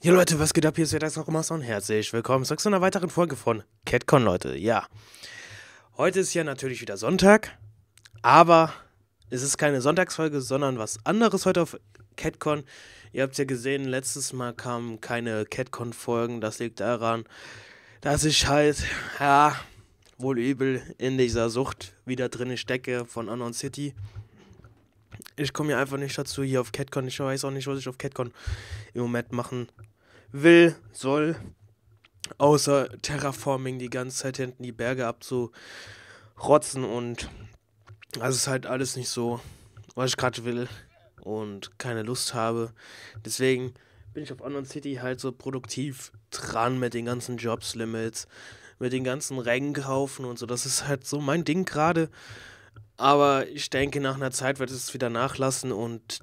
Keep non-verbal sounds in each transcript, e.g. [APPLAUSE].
Ja Leute, was geht ab? Hier ist wieder das Rockmaster und herzlich willkommen zurück zu einer weiteren Folge von CatCon, Leute. Ja, heute ist ja natürlich wieder Sonntag, aber es ist keine Sonntagsfolge, sondern was anderes heute auf CatCon. Ihr habt ja gesehen, letztes Mal kamen keine CatCon-Folgen. Das liegt daran, dass ich halt, ja, wohl übel in dieser Sucht wieder drin stecke von Unknown City. Ich komme hier einfach nicht dazu, hier auf CatCon. Ich weiß auch nicht, was ich auf CatCon im Moment machen will, soll. Außer Terraforming die ganze Zeit hinten die Berge abzurotzen und das ist halt alles nicht so, was ich gerade will und keine Lust habe. Deswegen bin ich auf Online City halt so produktiv dran mit den ganzen Jobs-Limits, mit den ganzen Rängen kaufen und so. Das ist halt so mein Ding gerade. Aber ich denke, nach einer Zeit wird es wieder nachlassen und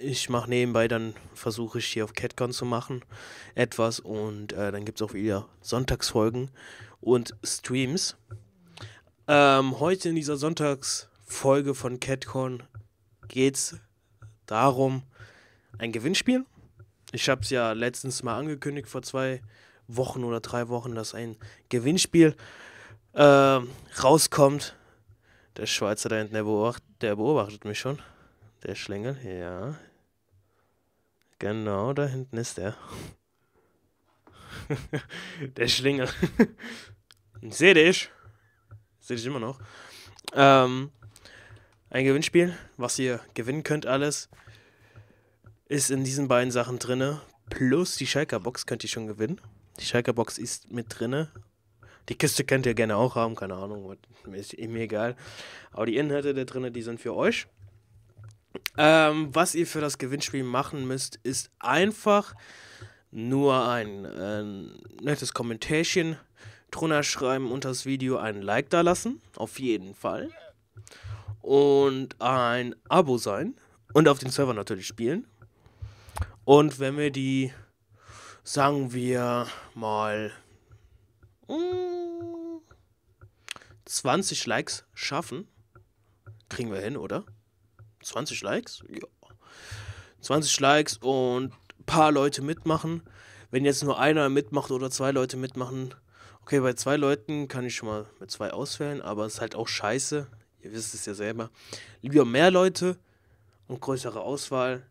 ich mache nebenbei dann, versuche ich hier auf CatCon zu machen etwas und äh, dann gibt es auch wieder Sonntagsfolgen und Streams. Ähm, heute in dieser Sonntagsfolge von CatCon geht es darum, ein Gewinnspiel ich habe es ja letztens mal angekündigt vor zwei Wochen oder drei Wochen, dass ein Gewinnspiel äh, rauskommt. Der Schweizer da hinten, der beobachtet, der beobachtet mich schon. Der Schlängel, ja. Genau, da hinten ist er. [LAUGHS] der Schlingel. [LAUGHS] Seht dich. Seht dich immer noch. Ähm, ein Gewinnspiel, was ihr gewinnen könnt alles ist in diesen beiden Sachen drinne. Plus die Schalker Box könnt ihr schon gewinnen. Die Schalker Box ist mit drinne. Die Kiste könnt ihr gerne auch haben, keine Ahnung, ist eh mir egal. Aber die Inhalte da drin, die sind für euch. Ähm, was ihr für das Gewinnspiel machen müsst, ist einfach nur ein äh, nettes Kommentärchen drunter schreiben unter das Video, ein Like da lassen, auf jeden Fall. Und ein Abo sein und auf dem Server natürlich spielen. Und wenn wir die, sagen wir mal, 20 mm, Likes schaffen, kriegen wir hin, oder? 20 Likes? Ja. 20 Likes und ein paar Leute mitmachen. Wenn jetzt nur einer mitmacht oder zwei Leute mitmachen, okay, bei zwei Leuten kann ich schon mal mit zwei auswählen, aber es ist halt auch scheiße. Ihr wisst es ja selber. Lieber mehr Leute und größere Auswahl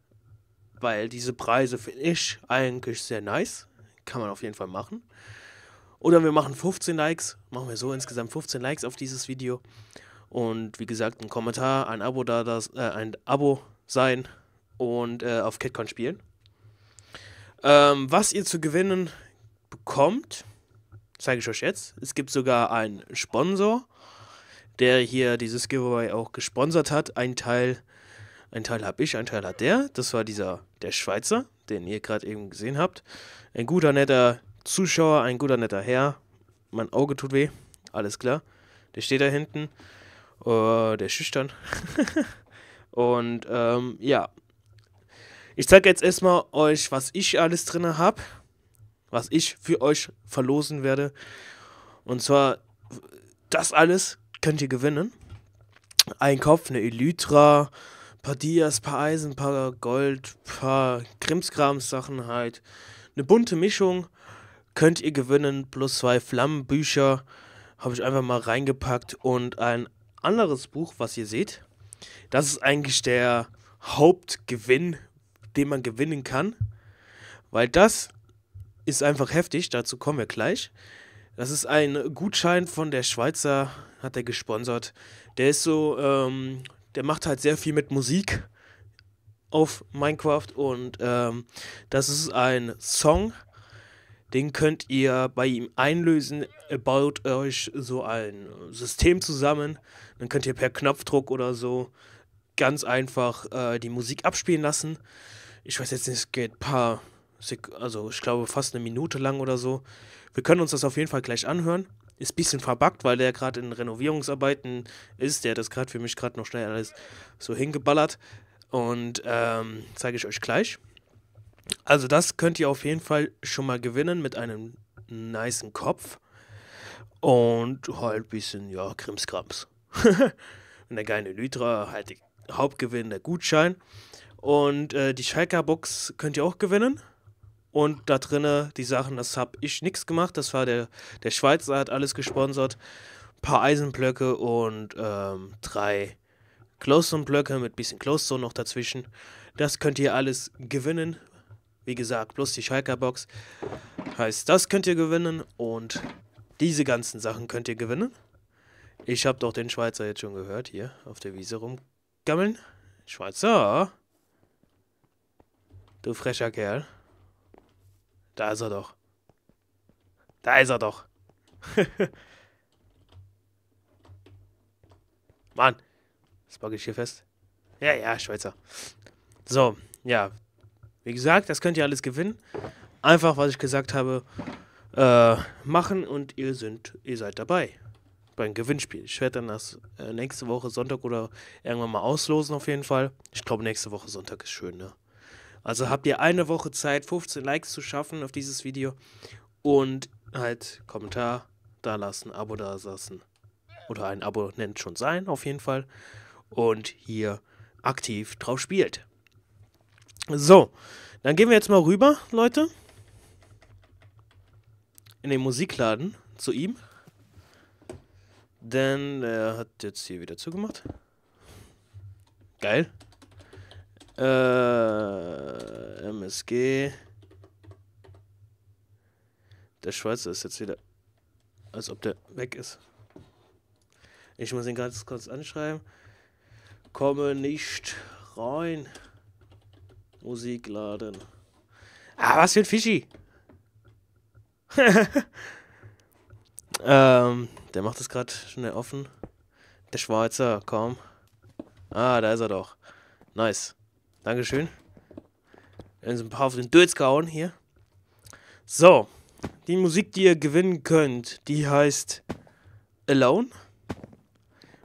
weil diese Preise finde ich eigentlich sehr nice. Kann man auf jeden Fall machen. Oder wir machen 15 Likes. Machen wir so insgesamt 15 Likes auf dieses Video. Und wie gesagt, ein Kommentar, ein Abo da, das, äh, ein Abo sein und äh, auf CatCon spielen. Ähm, was ihr zu gewinnen bekommt, zeige ich euch jetzt. Es gibt sogar einen Sponsor, der hier dieses Giveaway auch gesponsert hat. Ein Teil ein Teil habe ich, ein Teil hat der. Das war dieser, der Schweizer, den ihr gerade eben gesehen habt. Ein guter, netter Zuschauer, ein guter, netter Herr. Mein Auge tut weh, alles klar. Der steht da hinten. Uh, der ist schüchtern. [LAUGHS] Und ähm, ja. Ich zeige jetzt erstmal euch, was ich alles drin habe. Was ich für euch verlosen werde. Und zwar, das alles könnt ihr gewinnen. Ein Kopf, eine Elytra, paar Dias, paar Eisen, paar Gold, paar Krimskrams-Sachen halt. Eine bunte Mischung könnt ihr gewinnen, plus zwei Flammenbücher habe ich einfach mal reingepackt und ein anderes Buch, was ihr seht. Das ist eigentlich der Hauptgewinn, den man gewinnen kann, weil das ist einfach heftig, dazu kommen wir gleich. Das ist ein Gutschein von der Schweizer, hat er gesponsert. Der ist so ähm, der macht halt sehr viel mit Musik auf Minecraft und ähm, das ist ein Song, den könnt ihr bei ihm einlösen. Er baut euch so ein System zusammen, dann könnt ihr per Knopfdruck oder so ganz einfach äh, die Musik abspielen lassen. Ich weiß jetzt nicht, es geht ein paar, Sek also ich glaube fast eine Minute lang oder so. Wir können uns das auf jeden Fall gleich anhören ist ein bisschen verbuggt, weil der gerade in Renovierungsarbeiten ist. Der hat das gerade für mich gerade noch schnell alles so hingeballert. Und ähm, zeige ich euch gleich. Also das könnt ihr auf jeden Fall schon mal gewinnen mit einem niceen Kopf. Und halt ein bisschen, ja, Krimskrams. [LAUGHS] eine geile Lytra, halt Hauptgewinn der Gutschein. Und äh, die Schalker Box könnt ihr auch gewinnen. Und da drinnen die Sachen, das habe ich nichts gemacht. Das war der, der Schweizer, hat alles gesponsert. Ein paar Eisenblöcke und ähm, drei close zone blöcke mit bisschen close zone noch dazwischen. Das könnt ihr alles gewinnen. Wie gesagt, plus die Schalker-Box. Heißt, das könnt ihr gewinnen und diese ganzen Sachen könnt ihr gewinnen. Ich habe doch den Schweizer jetzt schon gehört, hier auf der Wiese rumgammeln. Schweizer! Du frecher Kerl. Da ist er doch. Da ist er doch. [LAUGHS] Mann. Das packe ich hier fest. Ja, ja, Schweizer. So, ja. Wie gesagt, das könnt ihr alles gewinnen. Einfach, was ich gesagt habe, äh, machen und ihr, sind, ihr seid dabei beim Gewinnspiel. Ich werde dann das äh, nächste Woche Sonntag oder irgendwann mal auslosen auf jeden Fall. Ich glaube, nächste Woche Sonntag ist schön, ne? Also habt ihr eine Woche Zeit, 15 Likes zu schaffen auf dieses Video und halt Kommentar da lassen, Abo da lassen. Oder ein Abo nennt schon sein, auf jeden Fall. Und hier aktiv drauf spielt. So, dann gehen wir jetzt mal rüber, Leute. In den Musikladen zu ihm. Denn er hat jetzt hier wieder zugemacht. Geil. Äh, MSG. Der Schweizer ist jetzt wieder. Als ob der weg ist. Ich muss ihn ganz kurz anschreiben. Komme nicht rein. Musik laden. Ah, was für ein Fischi! [LAUGHS] ähm, der macht das gerade schnell offen. Der Schweizer, komm. Ah, da ist er doch. Nice. Dankeschön. Dann sind ein paar auf den Dötz gehauen hier. So. Die Musik, die ihr gewinnen könnt, die heißt Alone.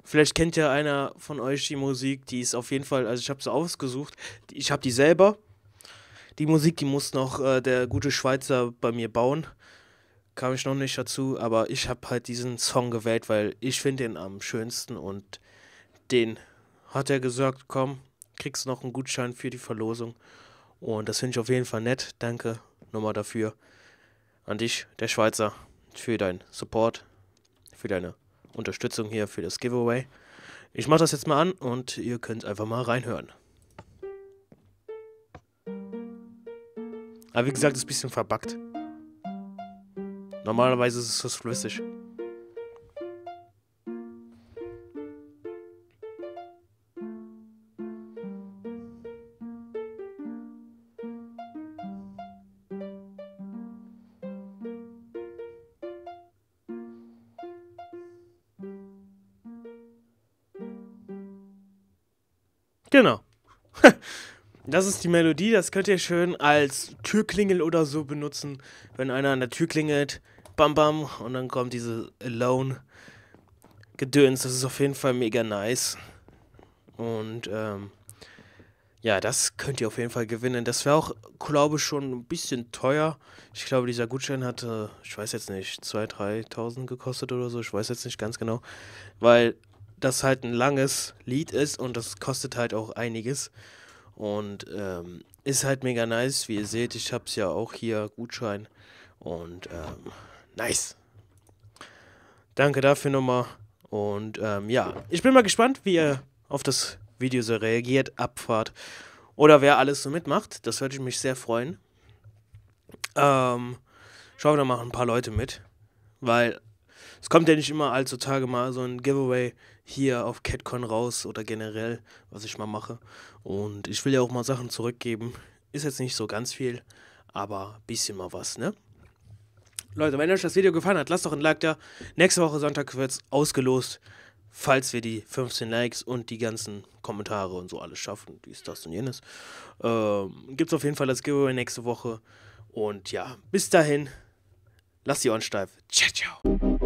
Vielleicht kennt ja einer von euch die Musik, die ist auf jeden Fall, also ich habe sie ausgesucht. Ich habe die selber. Die Musik, die muss noch äh, der gute Schweizer bei mir bauen. Kam ich noch nicht dazu, aber ich habe halt diesen Song gewählt, weil ich finde den am schönsten und den hat er gesagt, komm, kriegst du noch einen Gutschein für die Verlosung. Und das finde ich auf jeden Fall nett. Danke nochmal dafür an dich, der Schweizer, für deinen Support, für deine Unterstützung hier für das Giveaway. Ich mache das jetzt mal an und ihr könnt einfach mal reinhören. Aber wie gesagt, ist ein bisschen verbackt. Normalerweise ist es flüssig. Genau. [LAUGHS] Das ist die Melodie, das könnt ihr schön als Türklingel oder so benutzen. Wenn einer an der Tür klingelt, bam bam, und dann kommt diese Alone-Gedöns. Das ist auf jeden Fall mega nice. Und ähm, ja, das könnt ihr auf jeden Fall gewinnen. Das wäre auch, glaube ich, schon ein bisschen teuer. Ich glaube, dieser Gutschein hatte, ich weiß jetzt nicht, 2.000, 3.000 gekostet oder so. Ich weiß jetzt nicht ganz genau. Weil das halt ein langes Lied ist und das kostet halt auch einiges. Und ähm, ist halt mega nice. Wie ihr seht, ich hab's ja auch hier, Gutschein. Und ähm, nice. Danke dafür nochmal. Und ähm, ja, ich bin mal gespannt, wie ihr auf das Video so reagiert, abfahrt oder wer alles so mitmacht. Das würde ich mich sehr freuen. Ähm, schauen wir mal ein paar Leute mit, weil es kommt ja nicht immer allzu Tage mal so ein Giveaway hier auf CatCon raus oder generell, was ich mal mache. Und ich will ja auch mal Sachen zurückgeben. Ist jetzt nicht so ganz viel, aber ein bisschen mal was, ne? Leute, wenn euch das Video gefallen hat, lasst doch ein Like da. Nächste Woche Sonntag wird es ausgelost, falls wir die 15 Likes und die ganzen Kommentare und so alles schaffen. Dies, das und jenes. Ähm, es auf jeden Fall das Giveaway nächste Woche. Und ja, bis dahin, lasst die Ohren steif. Ciao, ciao.